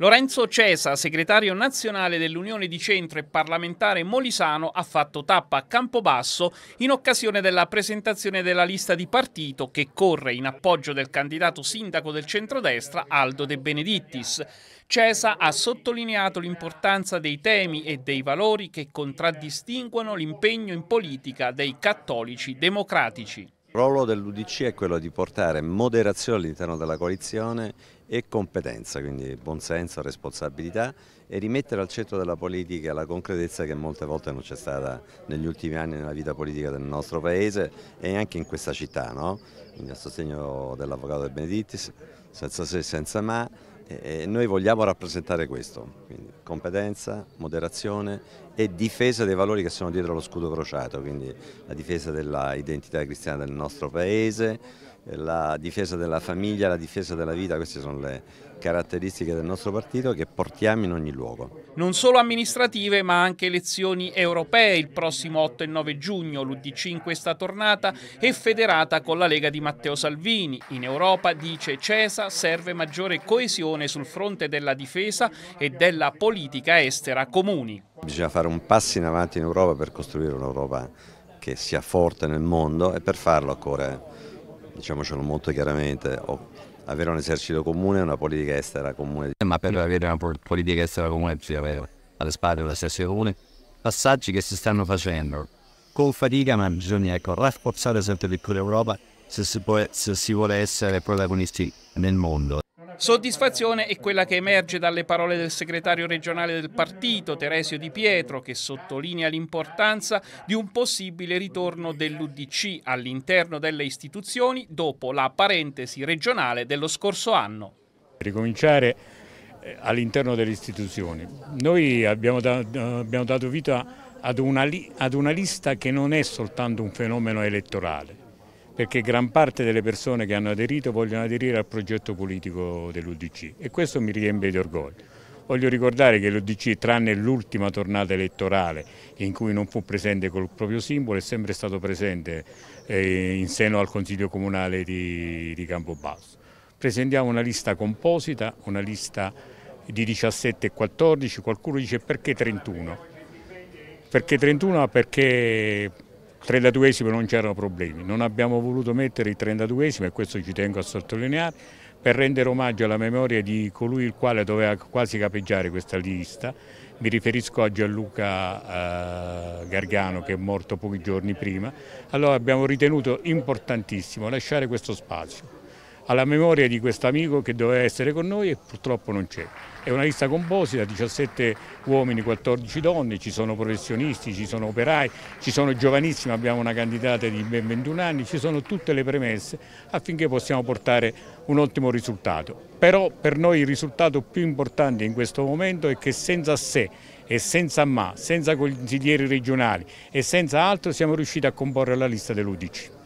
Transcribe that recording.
Lorenzo Cesa, segretario nazionale dell'Unione di Centro e parlamentare molisano, ha fatto tappa a Campobasso in occasione della presentazione della lista di partito che corre in appoggio del candidato sindaco del centrodestra Aldo De Benedittis. Cesa ha sottolineato l'importanza dei temi e dei valori che contraddistinguono l'impegno in politica dei cattolici democratici. Il ruolo dell'Udc è quello di portare moderazione all'interno della coalizione e competenza, quindi buonsenso, responsabilità e rimettere al centro della politica la concretezza che molte volte non c'è stata negli ultimi anni nella vita politica del nostro paese e anche in questa città, no? quindi a sostegno dell'avvocato De Benedittis, senza se e senza ma, e noi vogliamo rappresentare questo, quindi competenza, moderazione e difesa dei valori che sono dietro lo scudo crociato, quindi la difesa dell'identità cristiana del nostro paese, la difesa della famiglia, la difesa della vita, queste sono le caratteristiche del nostro partito che portiamo in ogni luogo. Non solo amministrative ma anche elezioni europee il prossimo 8 e 9 giugno. L'Udc in questa tornata è federata con la Lega di Matteo Salvini. In Europa, dice Cesa, serve maggiore coesione azione sul fronte della difesa e della politica estera comuni. Bisogna fare un passo in avanti in Europa per costruire un'Europa che sia forte nel mondo e per farlo occorre, diciamocelo molto chiaramente, avere un esercito comune e una politica estera comune. Ma per avere una politica estera comune bisogna avere alle spalle un esercito comune, passaggi che si stanno facendo con fatica ma bisogna ecco, rafforzare sempre di più l'Europa se se si vuole essere protagonisti nel mondo. Soddisfazione è quella che emerge dalle parole del segretario regionale del partito, Teresio Di Pietro, che sottolinea l'importanza di un possibile ritorno dell'UDC all'interno delle istituzioni dopo la parentesi regionale dello scorso anno. Ricominciare eh, all'interno delle istituzioni. Noi abbiamo, da, abbiamo dato vita ad una, ad una lista che non è soltanto un fenomeno elettorale, perché gran parte delle persone che hanno aderito vogliono aderire al progetto politico dell'Udc e questo mi riempie di orgoglio. Voglio ricordare che l'UDC, tranne l'ultima tornata elettorale in cui non fu presente col proprio simbolo, è sempre stato presente eh, in seno al Consiglio Comunale di, Campobasso. Presentiamo una lista composita, una lista di 17 e 14, qualcuno dice perché 31? Perché 31? Ah, perché 32esimo non c'erano problemi, non abbiamo voluto mettere il 32esimo e questo ci tengo a sottolineare per rendere omaggio alla memoria di colui il quale doveva quasi capeggiare questa lista. Mi riferisco a Gianluca eh, Gargano che è morto pochi giorni prima. Allora abbiamo ritenuto importantissimo lasciare questo spazio alla memoria di questo amico che doveva essere con noi e purtroppo non c'è. È una lista composita, 17 uomini, 14 donne, ci sono professionisti, ci sono operai, ci sono giovanissimi, abbiamo una candidata di ben 21 anni, ci sono tutte le premesse affinché possiamo portare un ottimo risultato. Però per noi il risultato più importante in questo momento è che senza sé e senza ma, senza consiglieri regionali e senza altro siamo riusciti a comporre la lista dell'Udici.